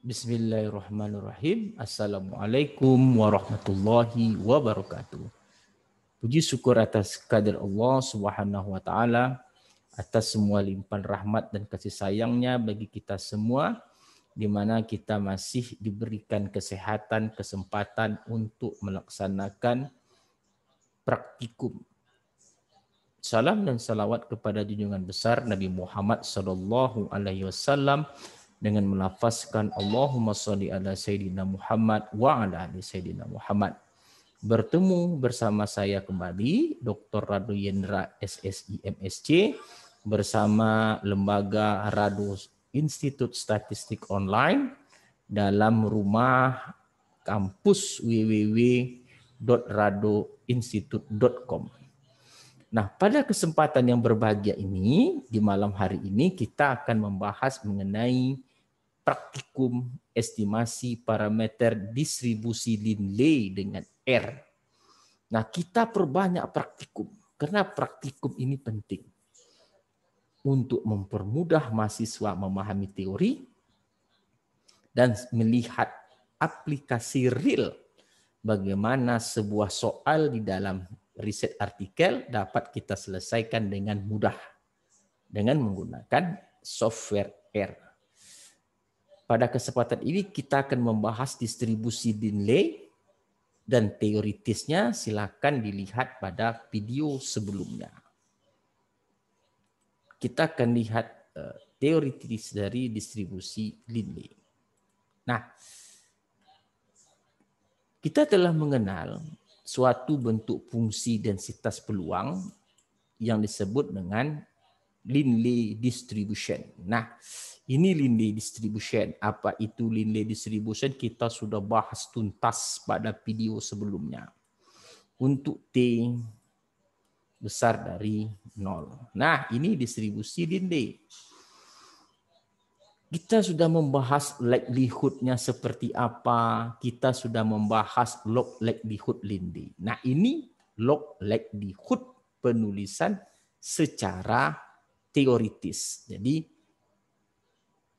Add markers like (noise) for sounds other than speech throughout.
Bismillahirrahmanirrahim. Assalamualaikum warahmatullahi wabarakatuh. Puji syukur atas kadir Allah Subhanahu wa taala atas semua limpahan rahmat dan kasih sayangnya bagi kita semua di mana kita masih diberikan kesehatan, kesempatan untuk melaksanakan praktikum. Salam dan salawat kepada junjungan besar Nabi Muhammad sallallahu alaihi wasallam dengan melafazkan Allahumma sholli ala sayyidina Muhammad wa ala ali sayyidina Muhammad. Bertemu bersama saya kembali Dr. Radu Yendra SSI MSC bersama Lembaga Radu Institut Statistik Online dalam rumah kampus www.radoinstitut.com. Nah, pada kesempatan yang berbahagia ini, di malam hari ini kita akan membahas mengenai praktikum estimasi parameter distribusi Lindley dengan R. Nah, kita perbanyak praktikum karena praktikum ini penting untuk mempermudah mahasiswa memahami teori dan melihat aplikasi real bagaimana sebuah soal di dalam riset artikel dapat kita selesaikan dengan mudah dengan menggunakan software R. Pada kesempatan ini kita akan membahas distribusi Dinley dan teoritisnya silakan dilihat pada video sebelumnya. Kita akan lihat eh, teoritis dari distribusi Dinley. Nah, kita telah mengenal suatu bentuk fungsi densitas peluang yang disebut dengan Linley distribution. Nah, ini Linley distribution. Apa itu Linley distribution? Kita sudah bahas tuntas pada video sebelumnya. Untuk T besar dari nol. Nah, ini distribusi Linley. Kita sudah membahas likelihoodnya seperti apa. Kita sudah membahas log likelihood Linley. Nah, ini log likelihood penulisan secara teoritis. Jadi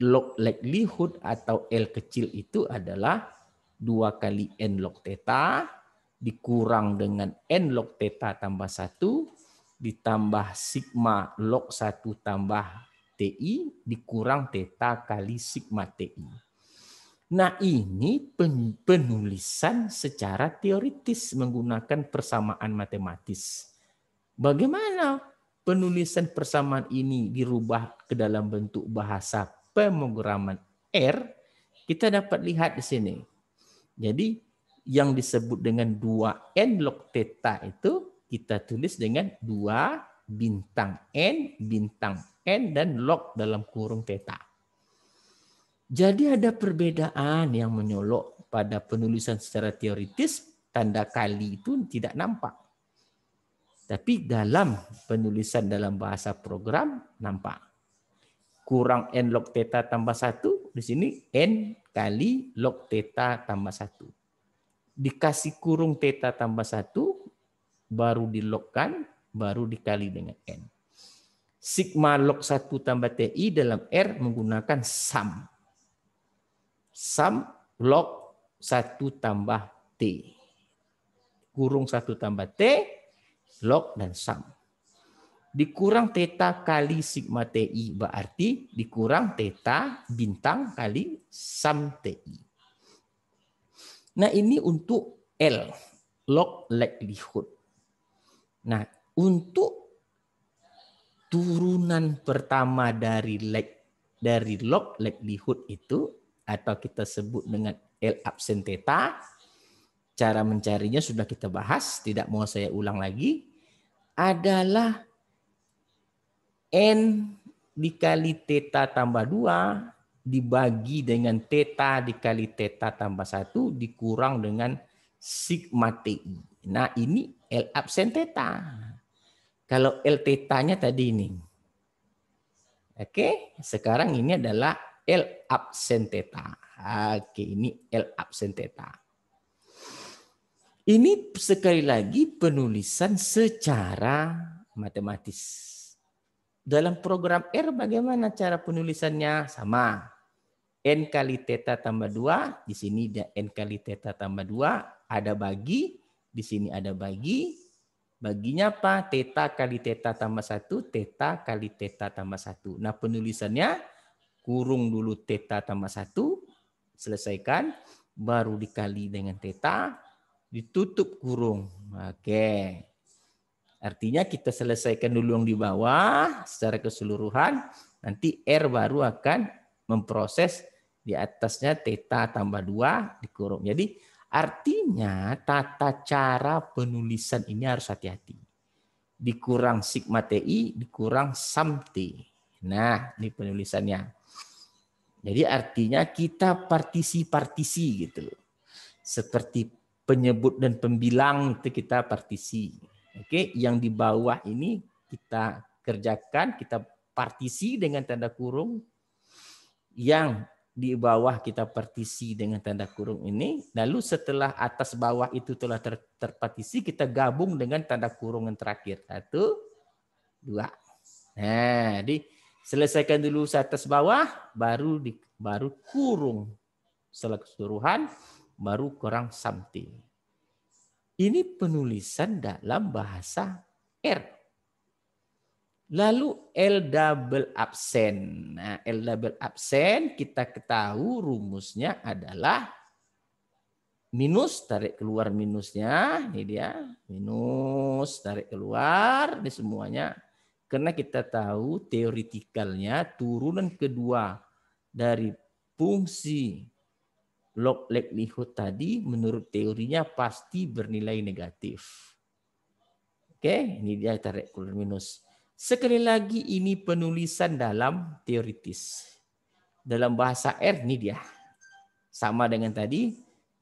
log likelihood atau L kecil itu adalah dua kali N log theta dikurang dengan N log theta tambah satu ditambah sigma log satu tambah TI dikurang theta kali sigma TI. Nah ini penulisan secara teoritis menggunakan persamaan matematis. Bagaimana penulisan persamaan ini dirubah ke dalam bentuk bahasa pemrograman R, kita dapat lihat di sini. Jadi yang disebut dengan 2N log theta itu kita tulis dengan 2 bintang N, bintang N dan log dalam kurung theta. Jadi ada perbedaan yang menyolok pada penulisan secara teoritis, tanda kali itu tidak nampak. Tapi dalam penulisan dalam bahasa program nampak. Kurang n log theta tambah satu di sini n kali log theta tambah satu Dikasih kurung theta tambah satu baru dilogkan, baru dikali dengan n. Sigma log 1 tambah TI dalam R menggunakan sum. Sum log 1 tambah T. Kurung 1 tambah T, log dan sum. Dikurang theta kali sigma TI berarti dikurang theta bintang kali sum TI. Nah ini untuk L, log likelihood. Nah untuk turunan pertama dari dari log likelihood itu atau kita sebut dengan L absen theta cara mencarinya sudah kita bahas, tidak mau saya ulang lagi, adalah N dikali theta tambah 2 dibagi dengan theta dikali theta tambah 1 dikurang dengan sigma TI. Nah ini L absen theta. Kalau L tetanya tadi ini. Oke, sekarang ini adalah L absen theta. Oke, ini L absen theta. Ini sekali lagi penulisan secara matematis. Dalam program R bagaimana cara penulisannya? Sama. N kali theta tambah 2, di sini N kali theta tambah 2, ada bagi, di sini ada bagi. Baginya apa? Teta kali theta tambah 1, Teta kali theta tambah 1. Nah penulisannya kurung dulu theta tambah 1, selesaikan, baru dikali dengan theta, ditutup kurung. Oke. Artinya kita selesaikan dulu yang di bawah secara keseluruhan, nanti R baru akan memproses di atasnya teta tambah 2 dikurung. Jadi artinya tata cara penulisan ini harus hati-hati. Dikurang sigma TI, dikurang samti. Nah, ini penulisannya. Jadi artinya kita partisi-partisi gitu. Seperti penyebut dan pembilang itu kita partisi. Oke, yang di bawah ini kita kerjakan, kita partisi dengan tanda kurung. Yang di bawah kita partisi dengan tanda kurung ini. Lalu setelah atas bawah itu telah ter terpartisi, kita gabung dengan tanda kurung yang terakhir. Satu, dua. Nah, di selesaikan dulu atas bawah, baru di baru kurung setelah keseluruhan baru kurang something. Ini penulisan dalam bahasa R. Lalu L double absen. Nah, L double absen kita ketahui rumusnya adalah minus tarik keluar minusnya ini dia minus tarik keluar ini semuanya karena kita tahu teoritikalnya turunan kedua dari fungsi log likelihood tadi menurut teorinya pasti bernilai negatif. Oke, okay? ini dia tarik kurun minus. Sekali lagi ini penulisan dalam teoritis. Dalam bahasa R ini dia. Sama dengan tadi,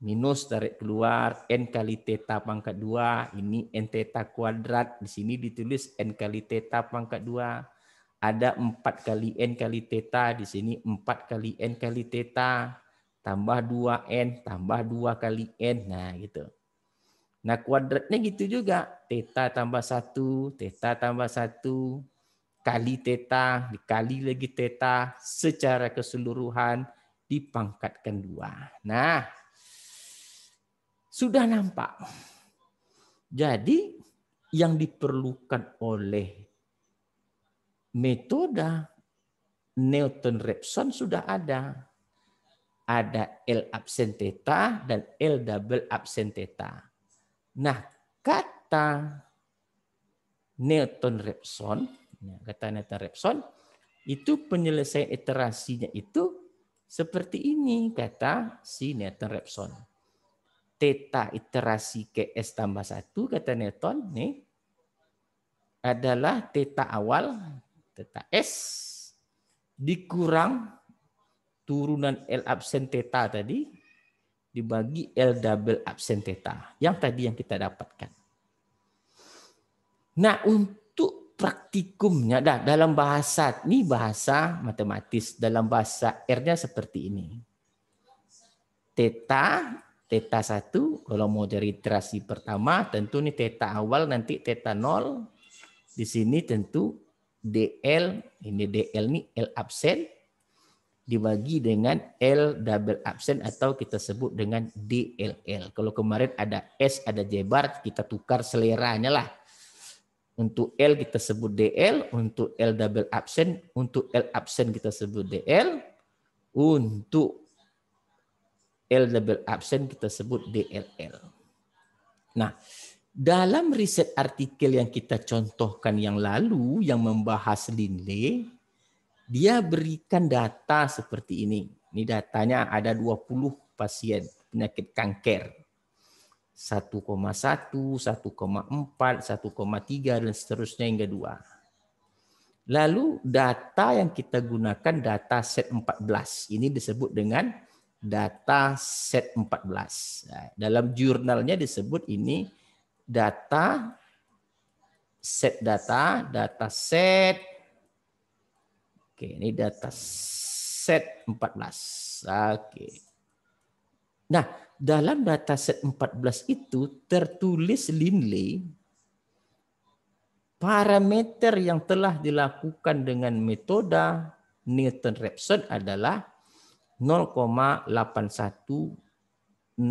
minus tarik keluar, n kali theta pangkat 2, ini n theta kuadrat, di sini ditulis n kali theta pangkat 2. Ada 4 kali n kali theta, di sini 4 kali n kali theta tambah 2N, tambah 2 kali N. Nah, gitu. Nah, kuadratnya gitu juga. Teta tambah 1, teta tambah 1, kali teta, dikali lagi teta, secara keseluruhan dipangkatkan dua. Nah, sudah nampak. Jadi, yang diperlukan oleh metode Newton Raphson sudah ada ada L absen theta dan L double absen theta. Nah, kata Newton Repson, ya, kata Newton Repson, itu penyelesaian iterasinya itu seperti ini kata si Newton Repson. Theta iterasi ke S tambah 1 kata Newton nih adalah theta awal theta S dikurang turunan L absen theta tadi dibagi L double absen theta yang tadi yang kita dapatkan. Nah, untuk praktikumnya dah dalam bahasa ini bahasa matematis dalam bahasa R-nya seperti ini. Theta teta satu kalau mau dari iterasi pertama tentu ini teta awal nanti teta nol di sini tentu DL ini DL ini L absen dibagi dengan L double absent atau kita sebut dengan DLL. Kalau kemarin ada S, ada J-bar, kita tukar seleranya lah. Untuk L kita sebut DL, untuk L double absent, untuk L absent kita sebut DL, untuk L double absent kita sebut DLL. Nah, dalam riset artikel yang kita contohkan yang lalu yang membahas Linley, dia berikan data seperti ini. Ini datanya ada 20 pasien penyakit kanker. 1,1, 1,4, 1,3 dan seterusnya hingga 2. Lalu data yang kita gunakan data set 14. Ini disebut dengan data set 14. Nah, dalam jurnalnya disebut ini data set data, data set Oke, ini data set 14. Oke. Nah, dalam data set 14 itu tertulis Linley parameter yang telah dilakukan dengan metode Newton Raphson adalah 0,816118.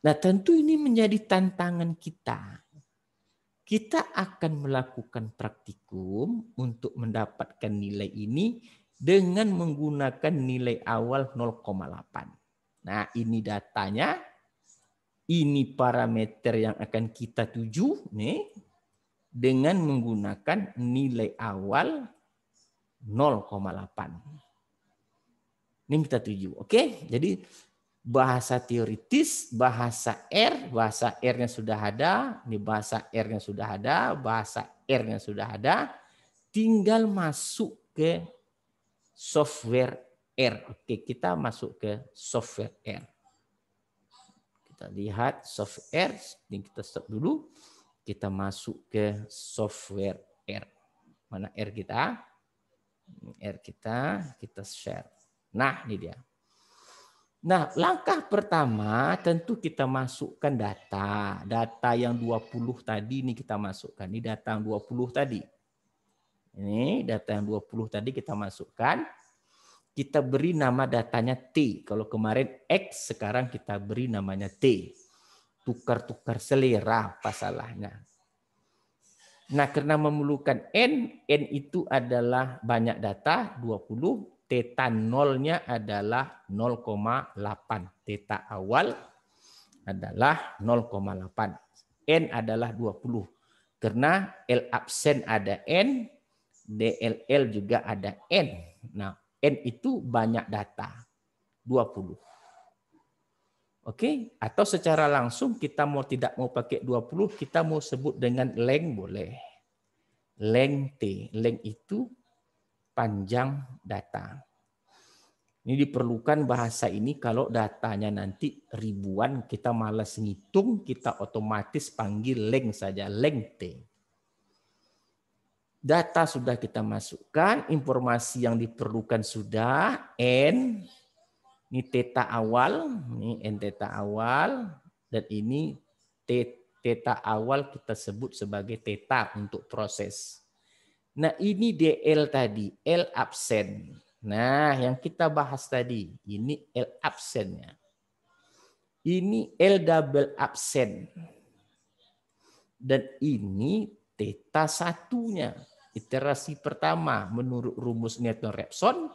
Nah, tentu ini menjadi tantangan kita kita akan melakukan praktikum untuk mendapatkan nilai ini dengan menggunakan nilai awal 0,8. Nah, ini datanya. Ini parameter yang akan kita tuju nih dengan menggunakan nilai awal 0,8. Ini kita tuju, oke? Jadi bahasa teoritis, bahasa R, bahasa R-nya sudah ada, ini bahasa R-nya sudah ada, bahasa R-nya sudah ada, tinggal masuk ke software R. Oke, kita masuk ke software R. Kita lihat software, R, ini kita stop dulu. Kita masuk ke software R. Mana R kita? R kita, kita share. Nah, ini dia. Nah, langkah pertama tentu kita masukkan data. Data yang 20 tadi ini kita masukkan. Ini data yang 20 tadi. Ini data yang 20 tadi kita masukkan. Kita beri nama datanya T. Kalau kemarin X, sekarang kita beri namanya T. Tukar-tukar selera pasalahnya. Nah, karena memerlukan N, N itu adalah banyak data, 20 Teta nolnya adalah 0,8. Teta awal adalah 0,8. N adalah 20. Karena L absen ada N, DLL juga ada N. Nah, N itu banyak data, 20. Oke, atau secara langsung kita mau tidak mau pakai 20, kita mau sebut dengan length boleh. Length T, length itu panjang data. Ini diperlukan bahasa ini kalau datanya nanti ribuan, kita malas ngitung, kita otomatis panggil leng saja, t. Data sudah kita masukkan, informasi yang diperlukan sudah, N, ini teta awal, ini N teta awal, dan ini t teta awal kita sebut sebagai teta untuk proses. Nah ini DL tadi, L absen. Nah yang kita bahas tadi, ini L absennya. Ini L double absen. Dan ini theta satunya. Iterasi pertama menurut rumus newton Repson,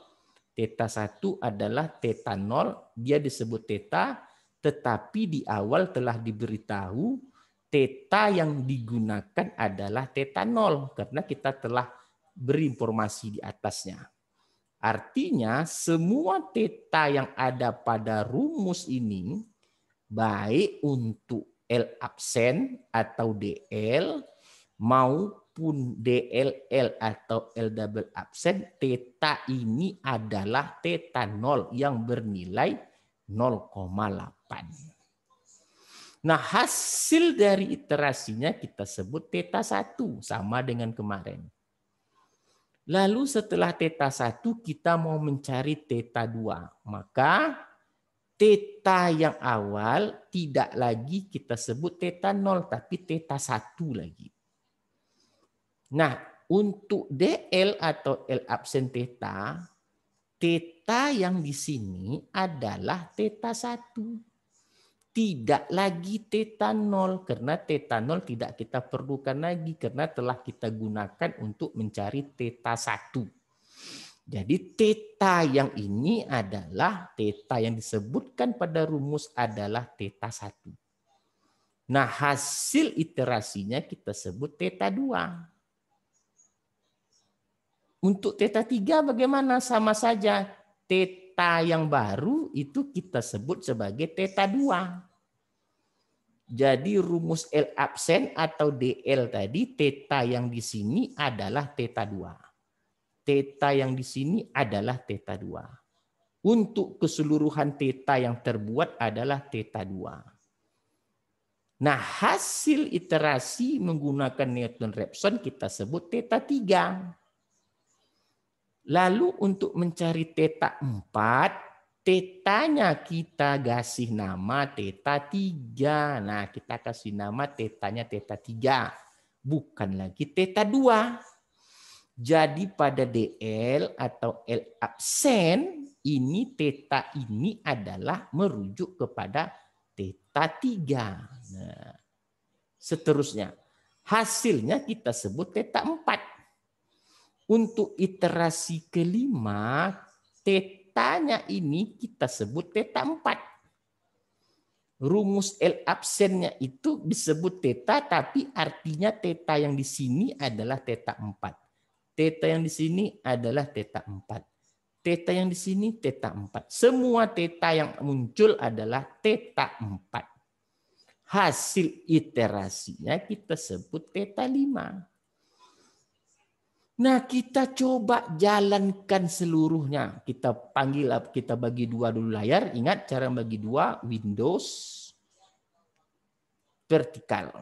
theta satu adalah theta nol dia disebut theta, tetapi di awal telah diberitahu Teta yang digunakan adalah teta nol karena kita telah berinformasi di atasnya. Artinya semua teta yang ada pada rumus ini baik untuk L absen atau DL maupun DLL atau L double absen teta ini adalah teta nol yang bernilai 0,8. Nah hasil dari iterasinya kita sebut teta 1 sama dengan kemarin. Lalu setelah teta 1 kita mau mencari teta 2. Maka teta yang awal tidak lagi kita sebut teta 0 tapi teta 1 lagi. Nah, untuk DL atau L absen teta, teta yang di sini adalah teta 1 tidak lagi tetanol karena tetanol tidak kita perlukan lagi karena telah kita gunakan untuk mencari teta satu Jadi teta yang ini adalah teta yang disebutkan pada rumus adalah teta satu Nah, hasil iterasinya kita sebut teta dua Untuk teta tiga bagaimana? Sama saja. Teta yang baru itu kita sebut sebagai teta dua jadi rumus L absen atau DL tadi, teta yang di sini adalah teta 2. Teta yang di sini adalah teta 2. Untuk keseluruhan teta yang terbuat adalah teta 2. Nah, hasil iterasi menggunakan Newton-Raphson kita sebut teta 3. Lalu untuk mencari teta 4, tetanya kita kasih nama teta tiga. Nah, kita kasih nama tetanya teta tiga. bukan lagi teta dua. Jadi pada DL atau L absen ini teta ini adalah merujuk kepada teta tiga. Nah, seterusnya hasilnya kita sebut teta empat. Untuk iterasi kelima, teta Tanya ini kita sebut teta 4. Rumus L absennya itu disebut teta, tapi artinya teta yang di sini adalah teta 4. Teta yang di sini adalah teta 4. Teta yang di sini teta 4. Semua teta yang muncul adalah teta 4. Hasil iterasinya kita sebut teta 5. Nah kita coba jalankan seluruhnya. Kita panggil, kita bagi dua dulu layar. Ingat cara bagi dua, Windows, vertikal.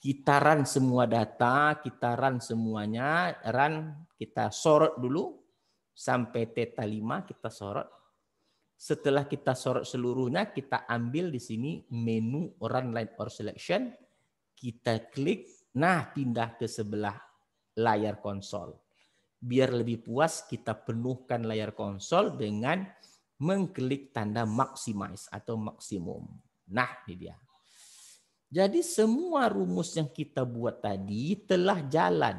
Kita run semua data, kita run semuanya. Run, kita sorot dulu sampai theta 5 kita sorot. Setelah kita sorot seluruhnya, kita ambil di sini menu run line or selection. Kita klik, nah pindah ke sebelah layar konsol. Biar lebih puas kita penuhkan layar konsol dengan mengklik tanda maximize atau maksimum. Nah, ini dia. Jadi semua rumus yang kita buat tadi telah jalan.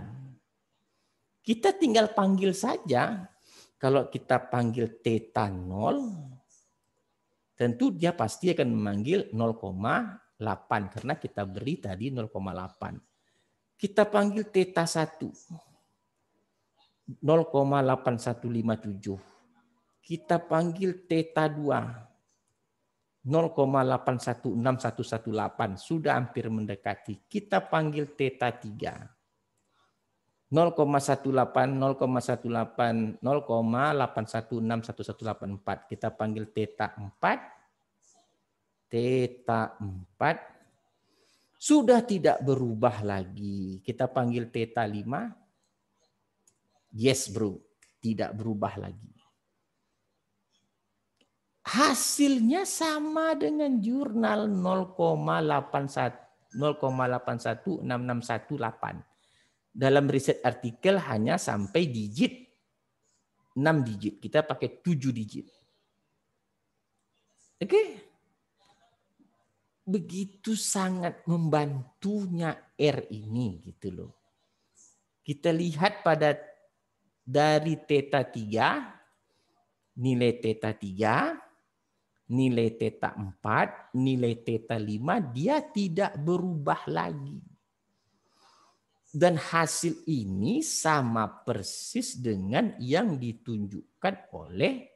Kita tinggal panggil saja. Kalau kita panggil theta 0, tentu dia pasti akan memanggil 0,8 karena kita beri tadi 0,8 kita panggil teta 1. 0,8157. Kita panggil teta 2. 0,816118 sudah hampir mendekati. Kita panggil teta 3. 0,18, 0,18, 0,81611114. Kita panggil teta 4. Teta 4 sudah tidak berubah lagi. Kita panggil teta 5. Yes bro, tidak berubah lagi. Hasilnya sama dengan jurnal 0,816618 dalam riset artikel hanya sampai digit 6 digit. Kita pakai 7 digit. Oke. Okay? begitu sangat membantunya R ini gitu loh. Kita lihat pada dari teta 3, nilai teta 3, nilai teta 4, nilai teta 5, dia tidak berubah lagi. Dan hasil ini sama persis dengan yang ditunjukkan oleh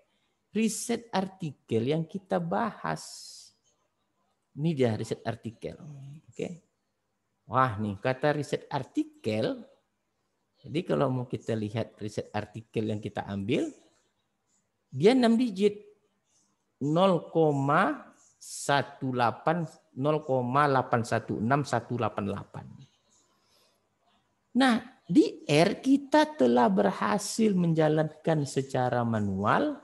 riset artikel yang kita bahas ini dia riset artikel. Oke. Okay. Wah, nih kata riset artikel. Jadi kalau mau kita lihat riset artikel yang kita ambil, dia 6 digit 0,18 Nah, di R kita telah berhasil menjalankan secara manual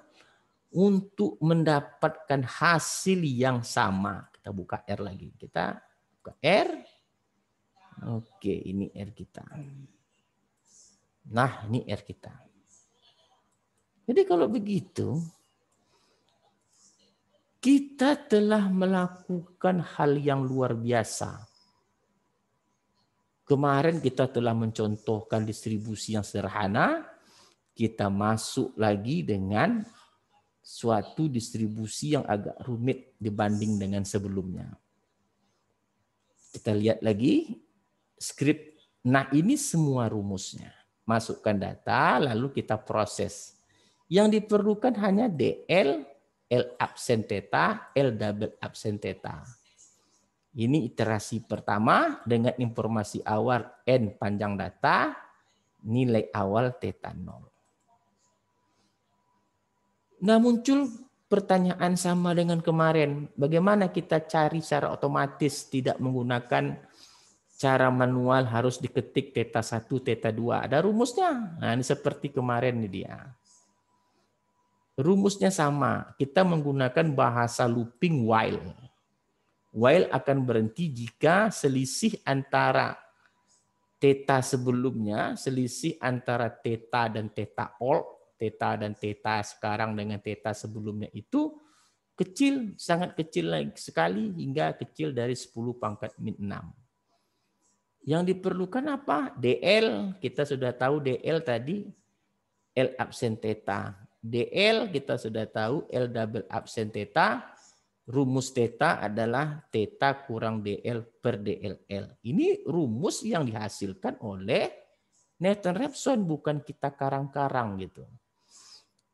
untuk mendapatkan hasil yang sama. Kita buka R lagi. Kita buka R. Oke, ini R kita. Nah, ini R kita. Jadi kalau begitu, kita telah melakukan hal yang luar biasa. Kemarin kita telah mencontohkan distribusi yang sederhana, kita masuk lagi dengan suatu distribusi yang agak rumit dibanding dengan sebelumnya. Kita lihat lagi skrip. Nah ini semua rumusnya. Masukkan data lalu kita proses. Yang diperlukan hanya DL, L absen theta, L double absen theta. Ini iterasi pertama dengan informasi awal N panjang data, nilai awal theta 0. Nah muncul pertanyaan sama dengan kemarin. Bagaimana kita cari secara otomatis tidak menggunakan cara manual harus diketik teta 1, teta 2. Ada rumusnya. Nah, ini seperti kemarin ini dia. Rumusnya sama. Kita menggunakan bahasa looping while. While akan berhenti jika selisih antara teta sebelumnya, selisih antara teta dan teta all Teta dan Teta sekarang dengan Teta sebelumnya itu kecil, sangat kecil sekali hingga kecil dari 10 pangkat min 6. Yang diperlukan apa? DL, kita sudah tahu DL tadi, L absen Teta. DL kita sudah tahu L double absen Teta. rumus Teta adalah Teta kurang DL per DLL. Ini rumus yang dihasilkan oleh Nathan Repson, bukan kita karang-karang gitu.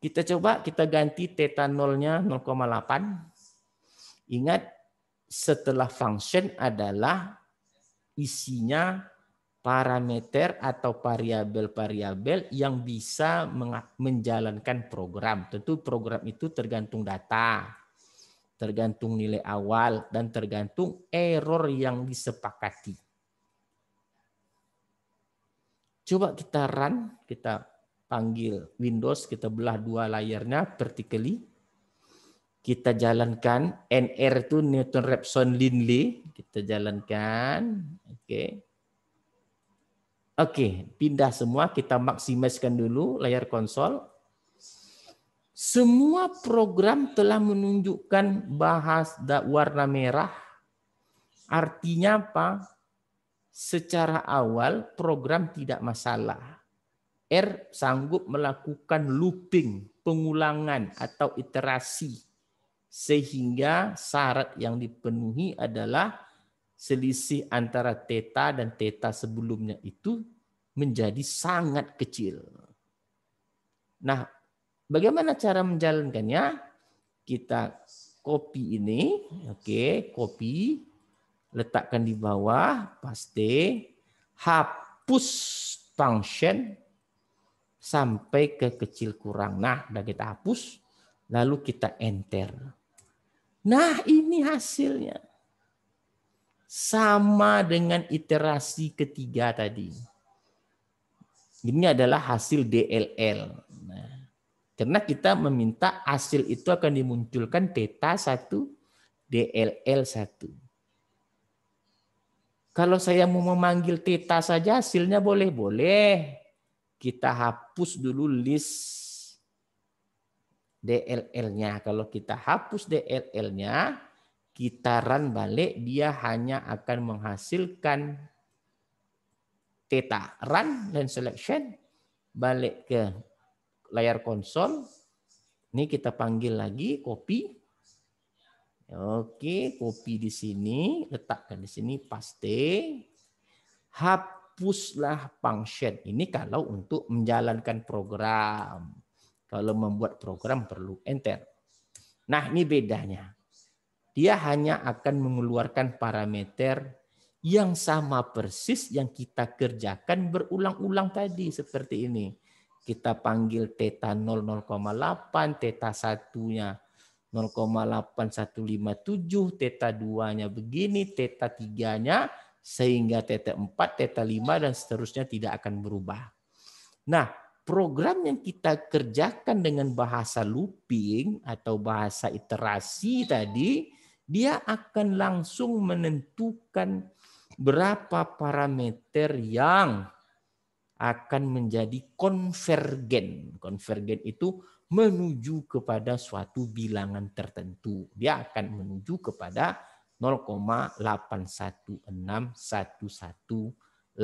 Kita coba kita ganti theta nolnya 0,8. Ingat setelah function adalah isinya parameter atau variabel-variabel yang bisa menjalankan program. Tentu program itu tergantung data, tergantung nilai awal, dan tergantung error yang disepakati. Coba kita run, kita panggil Windows, kita belah dua layarnya vertically. Kita jalankan NR itu Newton Raphson Linley, kita jalankan. Oke. Okay. Oke, okay, pindah semua kita maksimalkan dulu layar konsol. Semua program telah menunjukkan bahas warna merah. Artinya apa? Secara awal program tidak masalah R sanggup melakukan looping, pengulangan atau iterasi sehingga syarat yang dipenuhi adalah selisih antara teta dan teta sebelumnya itu menjadi sangat kecil. Nah, bagaimana cara menjalankannya? Kita copy ini, oke, okay, copy, letakkan di bawah, paste, hapus function sampai ke kecil kurang. Nah, udah kita hapus, lalu kita enter. Nah, ini hasilnya. Sama dengan iterasi ketiga tadi. Ini adalah hasil DLL. Nah, karena kita meminta hasil itu akan dimunculkan teta 1, DLL 1. Kalau saya mau memanggil teta saja hasilnya boleh-boleh kita hapus dulu list DLL-nya. Kalau kita hapus DLL-nya, kita run balik, dia hanya akan menghasilkan theta. Run dan selection, balik ke layar konsol. Ini kita panggil lagi copy. Oke, copy di sini, letakkan di sini, paste. Hapus hapuslah function ini kalau untuk menjalankan program. Kalau membuat program perlu enter. Nah ini bedanya. Dia hanya akan mengeluarkan parameter yang sama persis yang kita kerjakan berulang-ulang tadi seperti ini. Kita panggil teta 0,08, 0,8, theta 0,8157, theta 2-nya begini, theta 3-nya sehingga teta 4, teta 5 dan seterusnya tidak akan berubah. Nah, program yang kita kerjakan dengan bahasa looping atau bahasa iterasi tadi, dia akan langsung menentukan berapa parameter yang akan menjadi konvergen. Konvergen itu menuju kepada suatu bilangan tertentu. Dia akan menuju kepada 0,8161184.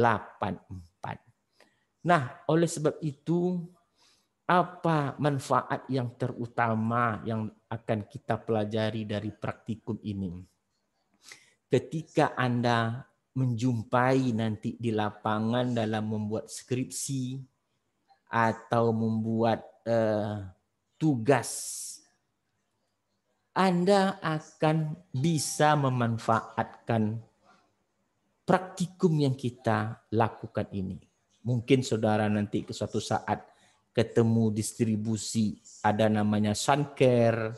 Nah, oleh sebab itu apa manfaat yang terutama yang akan kita pelajari dari praktikum ini? Ketika Anda menjumpai nanti di lapangan dalam membuat skripsi atau membuat uh, tugas anda akan bisa memanfaatkan praktikum yang kita lakukan ini. Mungkin saudara nanti ke suatu saat ketemu distribusi ada namanya Suncare,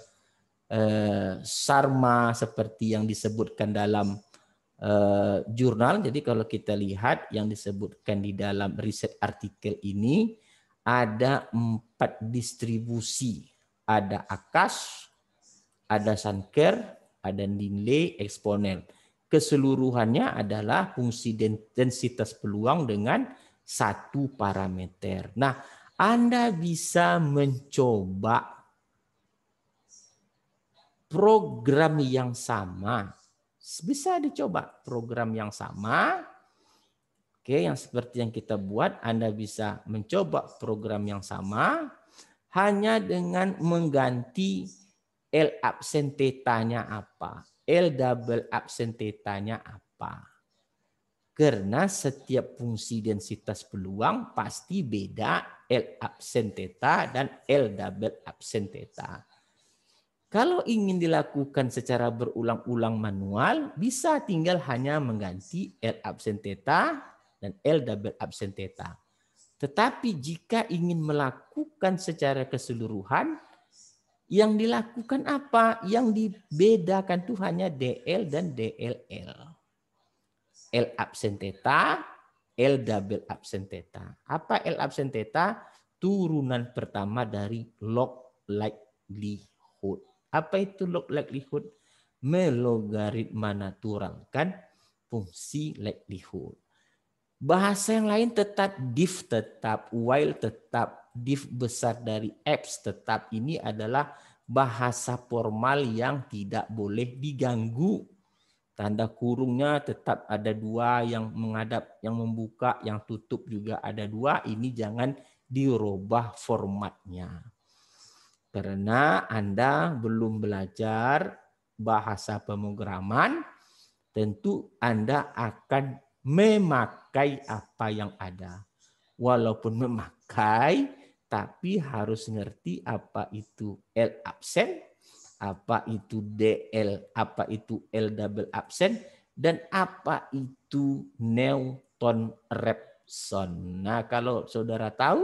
eh, sarma seperti yang disebutkan dalam eh, jurnal. Jadi kalau kita lihat yang disebutkan di dalam riset artikel ini ada empat distribusi. Ada akas, ada sanker, ada nilai eksponen. Keseluruhannya adalah fungsi densitas peluang dengan satu parameter. Nah, Anda bisa mencoba program yang sama. Bisa dicoba program yang sama. Oke, yang seperti yang kita buat, Anda bisa mencoba program yang sama hanya dengan mengganti L absen tetanya apa? L double absen tetanya apa? Karena setiap fungsi densitas peluang pasti beda L absen teta dan L double absen teta. Kalau ingin dilakukan secara berulang-ulang manual, bisa tinggal hanya mengganti L absen teta dan L double absen teta. Tetapi jika ingin melakukan secara keseluruhan, yang dilakukan apa? Yang dibedakan itu hanya DL dan DLL. L absen theta, L double absen theta. Apa L absen theta? Turunan pertama dari log likelihood. Apa itu log likelihood? Melogaritma natural kan fungsi likelihood. Bahasa yang lain tetap div tetap, while tetap, div besar dari apps tetap ini adalah bahasa formal yang tidak boleh diganggu. Tanda kurungnya tetap ada dua yang menghadap, yang membuka, yang tutup juga ada dua. Ini jangan dirubah formatnya. Karena Anda belum belajar bahasa pemrograman, tentu Anda akan memakai apa yang ada. Walaupun memakai, tapi harus ngerti apa itu L absen, apa itu DL, apa itu L double absen, dan apa itu Newton Repson. Nah kalau saudara tahu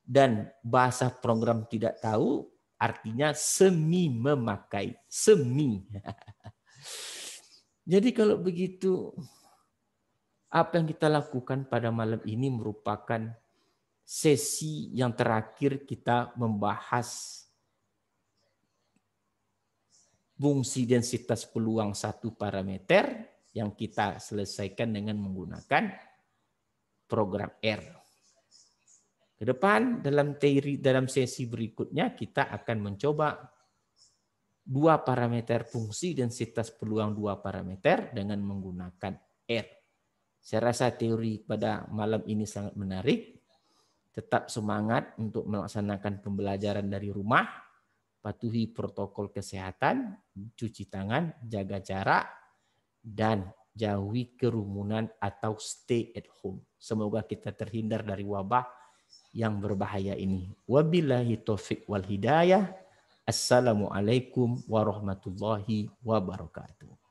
dan bahasa program tidak tahu, artinya semi memakai, semi. (laughs) Jadi kalau begitu, apa yang kita lakukan pada malam ini merupakan sesi yang terakhir kita membahas fungsi densitas peluang satu parameter yang kita selesaikan dengan menggunakan program R. Ke depan dalam teori dalam sesi berikutnya kita akan mencoba dua parameter fungsi densitas peluang dua parameter dengan menggunakan R. Saya rasa teori pada malam ini sangat menarik tetap semangat untuk melaksanakan pembelajaran dari rumah, patuhi protokol kesehatan, cuci tangan, jaga jarak, dan jauhi kerumunan atau stay at home. Semoga kita terhindar dari wabah yang berbahaya ini. Wabillahi taufik wal hidayah. Assalamualaikum warahmatullahi wabarakatuh.